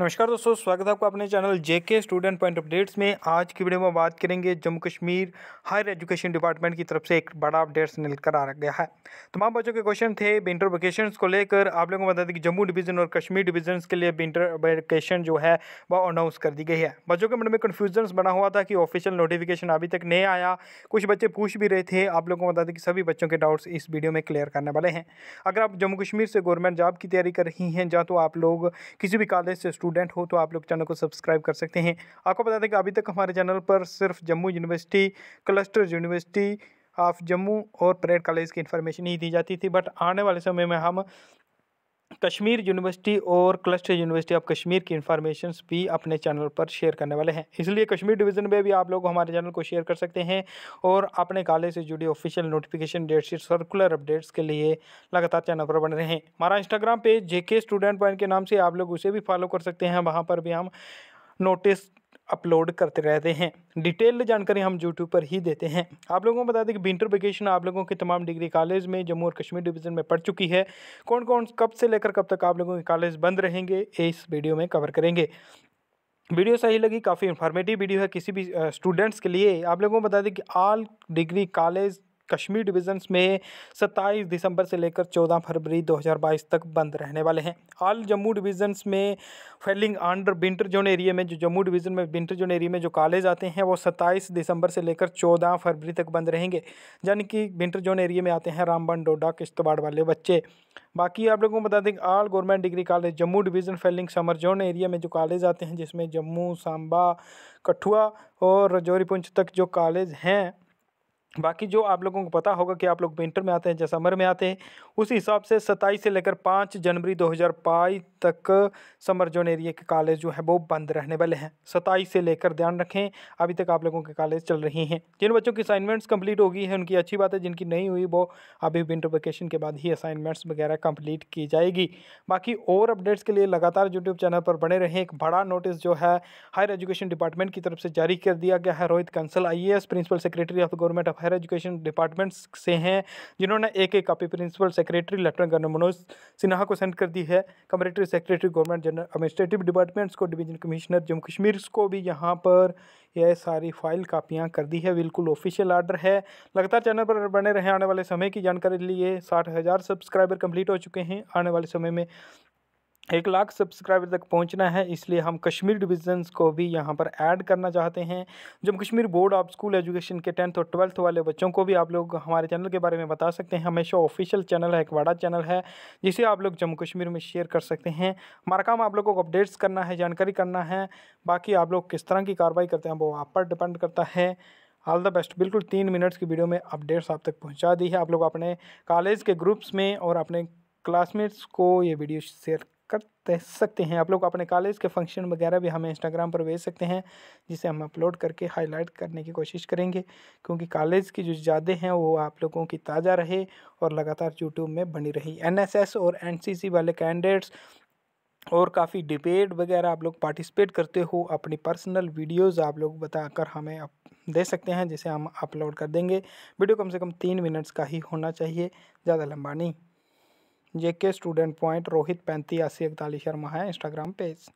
नमस्कार दोस्तों स्वागत है आपका अपने channel JK student point updates में आज की वीडियो में बात करेंगे Jammu Kashmir higher education department की तरफ से एक बड़ा अपडेट्स निकलकर आ गया है तमाम बच्चों के क्वेश्चन थे विंटर वेकेशन को लेकर आप लोगों को बता दें कि जम्मू डिवीजन और कश्मीर डिवीजन के लिए विंटर वेकेशन जो है वह अनाउंस कर दी गई है बच्चों के मन में कन्फ्यूजन बना हुआ था कि ऑफिशियल नोटिफिकेशन अभी तक नहीं आया कुछ बच्चे पूछ भी रहे थे आप लोगों को बता दें कि सभी बच्चों के डाउट्स इस वीडियो में क्लियर करने वाले हैं अगर आप जम्मू कश्मीर से गवर्नमेंट जॉब की तैयारी कर रही हैं या तो आप लोग किसी भी कॉलेज से स्टूडेंट हो तो आप लोग चैनल को सब्सक्राइब कर सकते हैं आपको बता दें कि अभी तक हमारे चैनल पर सिर्फ Jammu University Cluster University of Jammu और परेड कॉलेज की इन्फॉर्मेशन ही दी जाती थी बट आने वाले समय में हम कश्मीर यूनिवर्सिटी और क्लस्टर यूनिवर्सिटी ऑफ कश्मीर की इन्फॉर्मेशन भी अपने चैनल पर शेयर करने वाले हैं इसलिए कश्मीर डिवीज़न में भी आप लोग हमारे चैनल को शेयर कर सकते हैं और अपने कॉलेज से जुड़ी official notification dates circular updates के लिए लगातार चैनल पर बन रहे हैं हमारा इंस्टाग्राम पेज के स्टूडेंट पॉइंट के नाम से आप लोग उसे भी फॉलो कर सकते हैं वहाँ पर भी हम नोटिस अपलोड करते रहते हैं डिटेल जानकारी हम यूट्यूब पर ही देते हैं आप लोगों को बता दें कि विंटर वेकेशन आप लोगों के तमाम डिग्री कॉलेज में जम्मू और कश्मीर डिवीज़न में पड़ चुकी है कौन कौन कब से लेकर कब तक आप लोगों के कॉलेज बंद रहेंगे इस वीडियो में कवर करेंगे वीडियो सही लगी काफ़ी इन्फॉर्मेटिव वीडियो है किसी भी स्टूडेंट्स के लिए आप लोगों को बता दें कि all degree college Kashmir division में 27 दिसंबर से लेकर 14 फरवरी 2022 तक बंद रहने वाले हैं ऑल जम्मू डिविजन में falling under winter zone area में जो जम्मू डिवीजन में विंटर जोन एरिया में जो कॉलेज आते हैं वो 27 दिसंबर से लेकर 14 फरवरी तक बंद रहेंगे यानी कि विंटर जोन एरिया में आते हैं रामबन डोडा किश्तवाड़ वाले बच्चे बाकी आप लोगों को बता दें all government degree college Jammu division falling summer zone area में जो कॉलेज आते हैं जिसमें जम्मू सांबा कठुआ और रजौरी पुंछ तक जो कॉलेज हैं बाकी जो आप लोगों को पता होगा कि आप लोग विंटर में आते हैं या समर में आते हैं उस हिसाब से सताईस से लेकर पाँच जनवरी दो तक समर जोन एरिया के कॉलेज जो है वो बंद रहने वाले हैं सताईस से लेकर ध्यान रखें अभी तक आप लोगों के कॉलेज चल रही हैं जिन बच्चों की असाइनमेंट्स कंप्लीट हो गई है उनकी अच्छी बात है जिनकी नहीं हुई वो अभी विंटर वेकेशन के बाद ही असाइनमेंट्स वगैरह कंप्लीट की जाएगी बाकी और अपडेट्स के लिए लगातार यूट्यूब चैनल पर बने रहें एक बड़ा नोटिस जो है हायर एजुकेशन डिपार्टमेंट की तरफ से जारी कर दिया गया है रोहित कंसल आई principal secretary of government of higher education departments से हैं जिन्होंने एक एक copy principal secretary lieutenant governor Manoj Sinha को सेंड कर दी है कमरेटरी secretary government general administrative departments को डिवीजन कमिश्नर जम्मू कश्मीर को भी यहाँ पर यह सारी फाइल कापियाँ कर दी है बिल्कुल ऑफिशियल आर्डर है लगातार चैनल पर बने रहे आने वाले समय की जानकारी लिए साठ हज़ार सब्सक्राइबर कंप्लीट हो चुके हैं आने वाले समय में एक लाख सब्सक्राइबर तक पहुंचना है इसलिए हम कश्मीर डिविजन्स को भी यहाँ पर ऐड करना चाहते हैं Jammu Kashmir board of school education के टेंथ और ट्वेल्थ वाले बच्चों को भी आप लोग हमारे चैनल के बारे में बता सकते हैं हमेशा ऑफिशियल चैनल है एक बड़ा चैनल है जिसे आप लोग जम्मू कश्मीर में शेयर कर सकते हैं हमारा काम आप लोगों को अपडेट्स करना है जानकारी करना है बाकी आप लोग किस तरह की कार्रवाई करते हैं वो आप पर डिपेंड करता है ऑल द बेस्ट बिल्कुल तीन मिनट्स की वीडियो में अपडेट्स आप तक पहुँचा दी है आप लोग अपने कॉलेज के ग्रुप्स में और अपने क्लासमेट्स को ये वीडियो शेयर कर सकते हैं आप लोग अपने कॉलेज के फंक्शन वगैरह भी हमें इंस्टाग्राम पर भेज सकते हैं जिसे हम अपलोड करके हाईलाइट करने की कोशिश करेंगे क्योंकि कॉलेज की जो यादें हैं वो आप लोगों की ताज़ा रहे और लगातार यूट्यूब में बनी रही एन और एन वाले कैंडिडेट्स और काफ़ी डिबेट वगैरह आप लोग पार्टिसिपेट करते हो अपनी पर्सनल वीडियोस आप लोग बताकर हमें दे सकते हैं जिसे हम अपलोड कर देंगे वीडियो कम से कम तीन मिनट्स का ही होना चाहिए ज़्यादा लंबा नहीं जेके स्टूडेंट पॉइंट रोहित पैंती अस्सी इकतालीस शर्मा है इंस्टाग्राम पेज